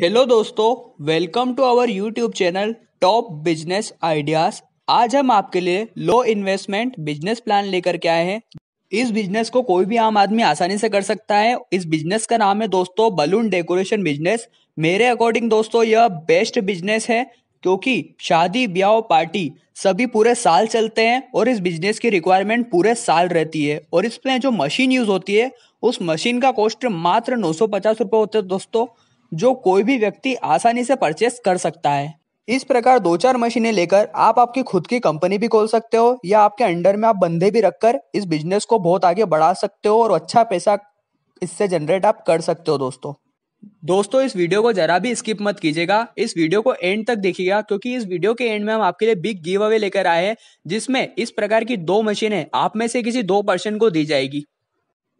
hello दोस्तों welcome to our YouTube channel top business ideas आज हम आपके लिए लो इन्वेस्टमेंट बिजनेस प्लान लेकर के आए हैं इस बिजनेस को कोई भी आम आदमी आसानी से कर सकता है इस बिजनेस का नाम है दोस्तों बलून डेकोरेशन बिजनेस मेरे अकॉर्डिंग दोस्तों यह बेस्ट बिजनेस है क्योंकि शादी ब्याह पार्टी सभी पूरे साल चलते हैं और इस बिजनेस की रिक्वायरमेंट पूरे साल रहती है और इसमें जो मशीन यूज होती है उस मशीन का कॉस्ट मात्र नौ सौ पचास रुपये होते हैं दोस्तों जो कोई भी व्यक्ति आसानी से परचेस कर सकता है इस प्रकार दो चार मशीनें लेकर आप आपकी खुद की कंपनी भी खोल सकते हो या आपके अंडर में आप बंधे भी रखकर इस बिजनेस को बहुत आगे बढ़ा सकते हो और अच्छा पैसा इससे जनरेट आप कर सकते हो दोस्तों दोस्तों इस वीडियो को जरा भी स्किप मत कीजिएगा इस वीडियो को एंड तक देखिएगा क्योंकि इस वीडियो के एंड में हम आपके लिए बिग गिव अवे लेकर आए हैं जिसमें इस प्रकार की दो मशीनें आप में से किसी दो पर्सन को दी जाएगी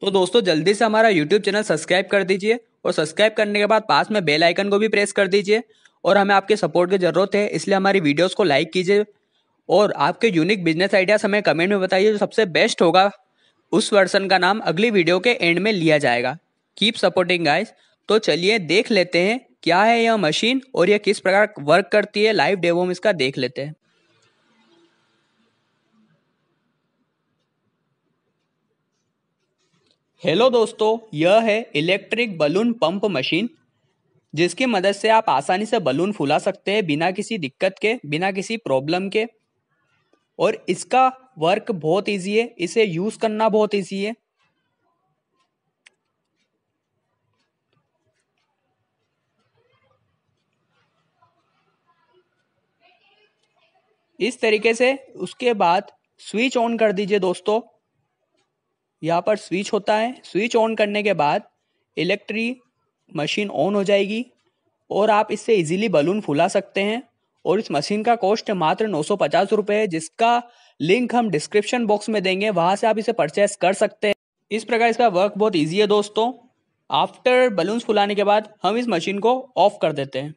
तो दोस्तों जल्दी से हमारा यूट्यूब चैनल सब्सक्राइब कर दीजिए और सब्सक्राइब करने के बाद पास में बेल आइकन को भी प्रेस कर दीजिए और हमें आपके सपोर्ट की ज़रूरत है इसलिए हमारी वीडियोज़ को लाइक कीजिए और आपके यूनिक बिजनेस आइडियाज़ हमें कमेंट में बताइए जो सबसे बेस्ट होगा उस वर्सन का नाम अगली वीडियो के एंड में लिया जाएगा कीप सपोर्टिंग गाइज तो चलिए देख लेते हैं क्या है यह मशीन और यह किस प्रकार वर्क करती है लाइव डेवो में इसका देख लेते हैं हेलो दोस्तों यह है इलेक्ट्रिक बलून पंप मशीन जिसकी मदद से आप आसानी से बलून फुला सकते हैं बिना किसी दिक्कत के बिना किसी प्रॉब्लम के और इसका वर्क बहुत इजी है इसे यूज़ करना बहुत इजी है इस तरीके से उसके बाद स्विच ऑन कर दीजिए दोस्तों यहाँ पर स्विच होता है स्विच ऑन करने के बाद इलेक्ट्रिक मशीन ऑन हो जाएगी और आप इससे इजीली बलून फुला सकते हैं और इस मशीन का कॉस्ट मात्र नौ सौ पचास रुपये है जिसका लिंक हम डिस्क्रिप्शन बॉक्स में देंगे वहाँ से आप इसे परचेस कर सकते हैं इस प्रकार इसका वर्क बहुत ईजी है दोस्तों आफ्टर बलून्स फुलाने के बाद हम इस मशीन को ऑफ कर देते हैं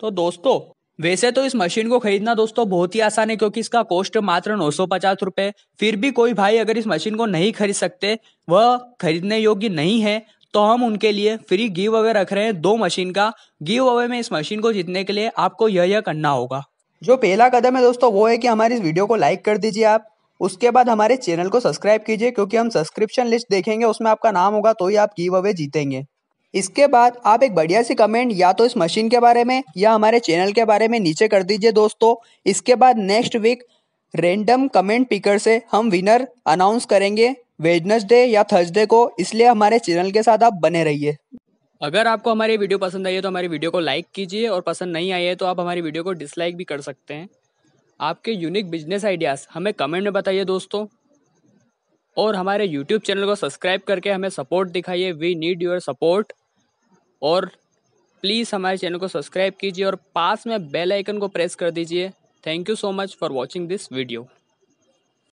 तो दोस्तों वैसे तो इस मशीन को खरीदना दोस्तों बहुत ही आसान है क्योंकि इसका कॉस्ट मात्र नौ सौ पचास रुपए फिर भी कोई भाई अगर इस मशीन को नहीं खरीद सकते वह खरीदने योग्य नहीं है तो हम उनके लिए फ्री गिव अवे रख रहे हैं दो मशीन का गिव अवे में इस मशीन को जीतने के लिए आपको यह यह करना होगा जो पहला कदम है दोस्तों वो है कि हमारी इस वीडियो को लाइक कर दीजिए आप उसके बाद हमारे चैनल को सब्सक्राइब कीजिए क्योंकि हम सब्सक्रिप्शन लिस्ट देखेंगे उसमें आपका नाम होगा तो ही आप गिव अवे जीतेंगे इसके बाद आप एक बढ़िया सी कमेंट या तो इस मशीन के बारे में या हमारे चैनल के बारे में नीचे कर दीजिए दोस्तों इसके बाद next week random comment picker से हम विनर अनाउंस करेंगे वेजनसडे या थर्सडे को इसलिए हमारे चैनल के साथ आप बने रहिए अगर आपको हमारी वीडियो पसंद आई है तो हमारी वीडियो को लाइक कीजिए और पसंद नहीं आई है तो आप हमारी वीडियो को डिसलाइक भी कर सकते हैं आपके यूनिक बिजनेस आइडियाज़ हमें कमेंट में बताइए दोस्तों और हमारे यूट्यूब चैनल को सब्सक्राइब करके हमें सपोर्ट दिखाइए वी नीड योर सपोर्ट और प्लीज़ हमारे चैनल को सब्सक्राइब कीजिए और पास में बेल आइकन को प्रेस कर दीजिए thank you so much for watching this video